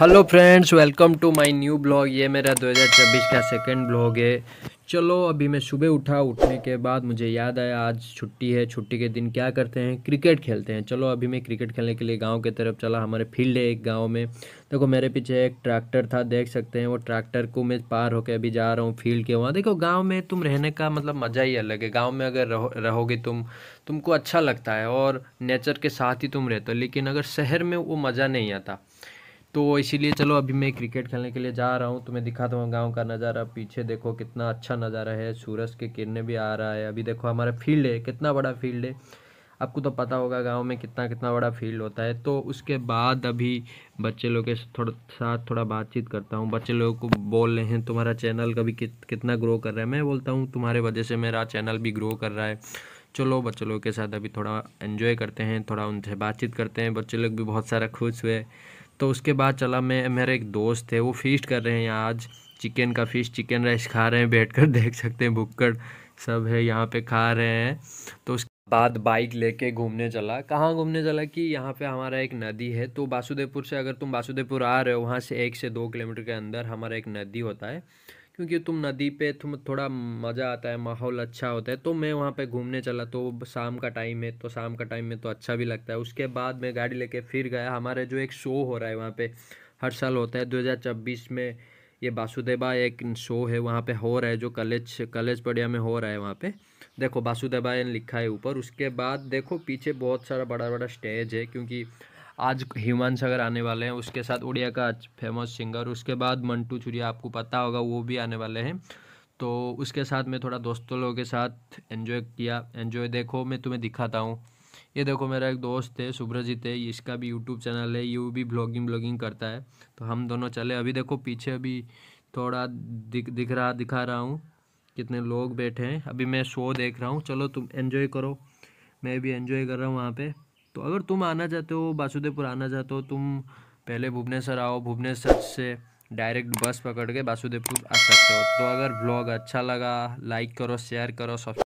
hello friends welcome to my new blog ये मेरा 2026 का सेकंड ब्लॉग है चलो अभी मैं सुबह उठा उठने के बाद मुझे याद आया आज छुट्टी है छुट्टी के दिन क्या करते हैं क्रिकेट खेलते हैं चलो अभी मैं क्रिकेट खेलने के लिए गांव के तरफ चला हमारे फील्ड है एक गांव में देखो मेरे पीछे एक ट्रैक्टर था देख सकते हैं वो ट्रैक्टर को मैं पार होकर अभी जा रहा हूँ फील्ड के वहाँ देखो गाँव में तुम रहने का मतलब मज़ा ही अलग है गाँव में अगर रहो रहोगे तुम तुमको अच्छा लगता है और नेचर के साथ ही तुम रहते हो लेकिन अगर शहर में वो मज़ा नहीं आता तो इसीलिए चलो अभी मैं क्रिकेट खेलने के लिए जा रहा हूँ तो मैं दिखाता हूँ गाँव का नज़ारा पीछे देखो कितना अच्छा नज़ारा है सूरज के किरने भी आ रहा है अभी देखो हमारा फील्ड है कितना बड़ा फील्ड है आपको तो पता होगा गांव में कितना कितना बड़ा फील्ड होता है तो उसके बाद अभी बच्चे लोग के थोड़ा साथ थोड़ा बातचीत करता हूँ बच्चे लोगों को बोल रहे हैं तुम्हारा चैनल कभी कित कितना ग्रो कर रहा है मैं बोलता हूँ तुम्हारे वजह से मेरा चैनल भी ग्रो कर रहा है चलो बच्चे लोगों के साथ अभी थोड़ा इन्जॉय करते हैं थोड़ा उनसे बातचीत करते हैं बच्चे लोग भी बहुत सारा खुश हुए तो उसके बाद चला मैं मेरे एक दोस्त थे वो फीस्ट कर रहे हैं आज चिकन का फिश चिकन राइस खा रहे हैं बैठ कर देख सकते हैं भुक्कड़ सब है यहाँ पे खा रहे हैं तो उसके बाद बाइक लेके घूमने चला कहाँ घूमने चला कि यहाँ पे हमारा एक नदी है तो वासुदेवपुर से अगर तुम वासुदेवपुर आ रहे हो वहाँ से एक से दो किलोमीटर के अंदर हमारा एक नदी होता है क्योंकि तुम नदी पे तुम थोड़ा मज़ा आता है माहौल अच्छा होता है तो मैं वहाँ पे घूमने चला तो शाम का टाइम है तो शाम का टाइम में तो अच्छा भी लगता है उसके बाद मैं गाड़ी लेके फिर गया हमारे जो एक शो हो रहा है वहाँ पे हर साल होता है 2026 में ये वासुदेवा एक शो है वहाँ पे हो रहा है जो कलेज कलेज पड़िया में हो रहा है वहाँ पे देखो वासुदेवा लिखा है ऊपर उसके बाद देखो पीछे बहुत सारा बड़ा बड़ा स्टेज है क्योंकि आज हिमांश अगर आने वाले हैं उसके साथ उड़िया का फेमस सिंगर उसके बाद मंटू चुरिया आपको पता होगा वो भी आने वाले हैं तो उसके साथ मैं थोड़ा दोस्तों लोगों के साथ एंजॉय किया एंजॉय देखो मैं तुम्हें दिखाता हूँ ये देखो मेरा एक दोस्त है शुभ्रजीत है इसका भी यूट्यूब चैनल है ये भी ब्लॉगिंग ब्लॉगिंग करता है तो हम दोनों चले अभी देखो पीछे अभी थोड़ा दिख दिख रहा दिखा रहा हूँ कितने लोग बैठे हैं अभी मैं शो देख रहा हूँ चलो तुम एंजॉय करो मैं भी एंजॉय कर रहा हूँ वहाँ पे तो अगर तुम आना चाहते हो वासुदेवपुर आना चाहते हो तुम पहले भुवनेश्वर आओ भुवनेश्वर से डायरेक्ट बस पकड़ के वासुदेवपुर आ सकते हो तो अगर ब्लॉग अच्छा लगा लाइक करो शेयर करो सब